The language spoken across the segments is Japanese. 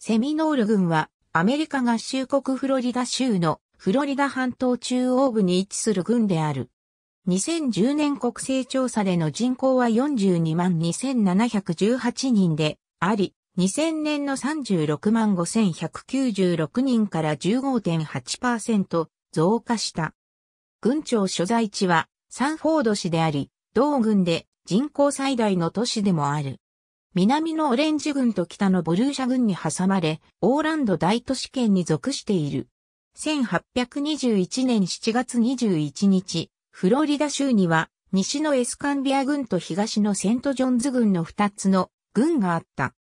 セミノール軍はアメリカ合衆国フロリダ州のフロリダ半島中央部に位置する軍である。2010年国勢調査での人口は42万2718人であり、2000年の36万5196人から15.8%増加した。軍庁所在地はサンフォード市であり、同軍で人口最大の都市でもある。南のオレンジ軍と北のボルーシャ軍に挟まれ、オーランド大都市圏に属している。1821年7月21日、フロリダ州には、西のエスカンビア軍と東のセントジョンズ軍の2つの軍があった。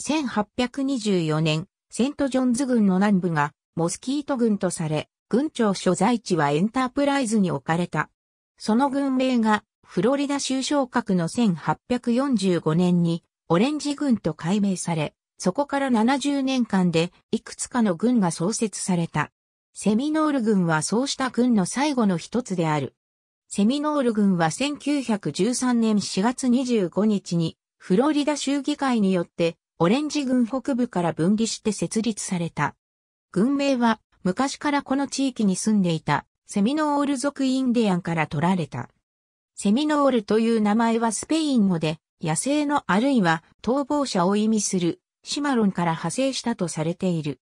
1824年、セントジョンズ軍の南部がモスキート軍とされ、軍庁所在地はエンタープライズに置かれた。その軍名がフロリダ州昇格の1845年にオレンジ軍と改名され、そこから70年間でいくつかの軍が創設された。セミノール軍はそうした軍の最後の一つである。セミノール軍は1913年4月25日にフロリダ州議会によってオレンジ軍北部から分離して設立された。軍名は昔からこの地域に住んでいたセミノール族インディアンから取られた。セミノールという名前はスペイン語で野生のあるいは逃亡者を意味するシマロンから派生したとされている。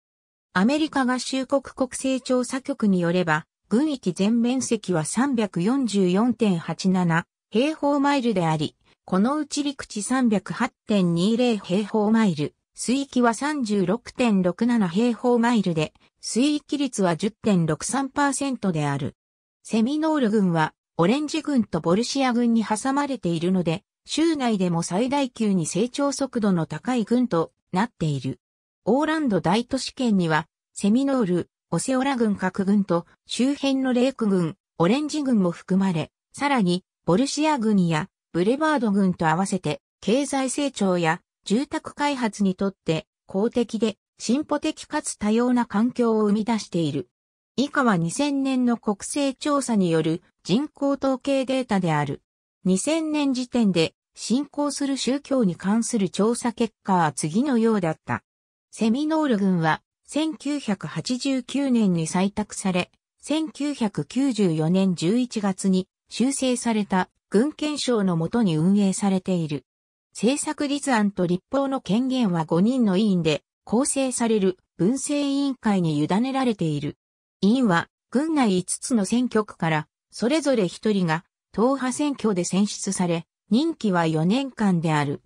アメリカ合衆国国勢調査局によれば、軍域全面積は344.87平方マイルであり、このうち陸地308.20平方マイル、水域は36.67平方マイルで、水域率は10.63%である。セミノール軍は、オレンジ軍とボルシア軍に挟まれているので、州内でも最大級に成長速度の高い郡となっている。オーランド大都市圏には、セミノール、オセオラ郡各郡と周辺のレーク郡、オレンジ郡も含まれ、さらに、ボルシア郡やブレバード郡と合わせて、経済成長や住宅開発にとって公的で進歩的かつ多様な環境を生み出している。以下は2000年の国勢調査による人口統計データである。2000年時点で信仰する宗教に関する調査結果は次のようだった。セミノール軍は1989年に採択され、1994年11月に修正された軍憲章のもとに運営されている。政策立案と立法の権限は5人の委員で構成される文政委員会に委ねられている。委員は軍内5つの選挙区からそれぞれ1人が党派選挙で選出され、任期は4年間である。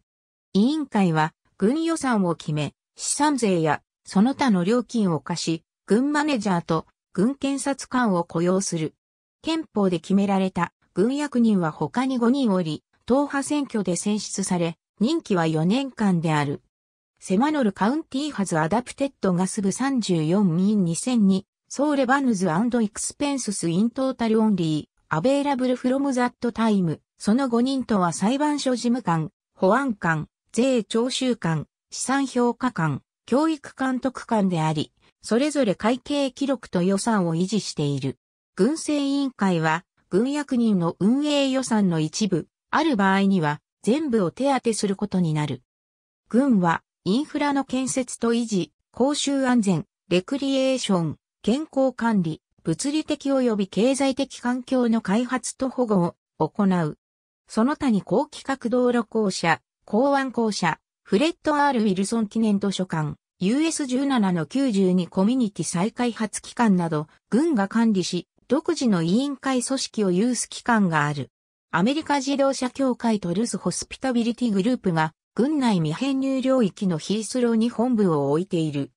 委員会は、軍予算を決め、資産税やその他の料金を課し、軍マネジャーと軍検察官を雇用する。憲法で決められた軍役人は他に5人おり、党派選挙で選出され、任期は4年間である。セマノルカウンティーハズアダプテッドガス部34ミン2002、ソーレバヌズエクスペンススイントータルオンリー。アベイラブルフロムザットタイム、その5人とは裁判所事務官、保安官、税徴収官、資産評価官、教育監督官であり、それぞれ会計記録と予算を維持している。軍政委員会は、軍役人の運営予算の一部、ある場合には、全部を手当てすることになる。軍は、インフラの建設と維持、公衆安全、レクリエーション、健康管理、物理的及び経済的環境の開発と保護を行う。その他に高規格道路公社、港湾公社、フレッド・アール・ウィルソン記念図書館、US17 の92コミュニティ再開発機関など、軍が管理し、独自の委員会組織を有す機関がある。アメリカ自動車協会トルスホスピタビリティグループが、軍内未編入領域のヒースローに本部を置いている。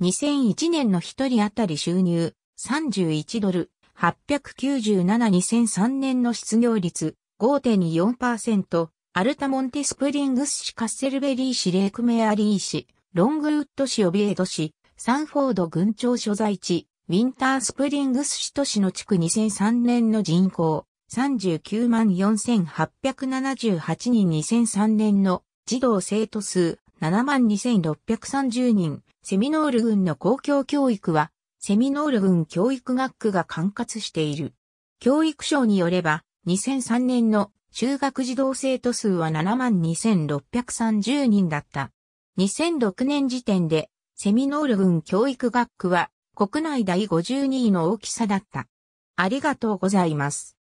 2001年の1人当たり収入31ドル、8972003年の失業率5.24%、アルタモンテスプリングス市カッセルベリー市レークメアリー市、ロングウッド市オビエド市、サンフォード郡庁所在地、ウィンタースプリングス市都市の地区2003年の人口、39万4878人2003年の児童生徒数7万2630人、セミノール郡の公共教育はセミノール郡教育学区が管轄している。教育省によれば、2003年の中学児童生徒数は72,630人だった。2006年時点で、セミノール郡教育学区は国内第52位の大きさだった。ありがとうございます。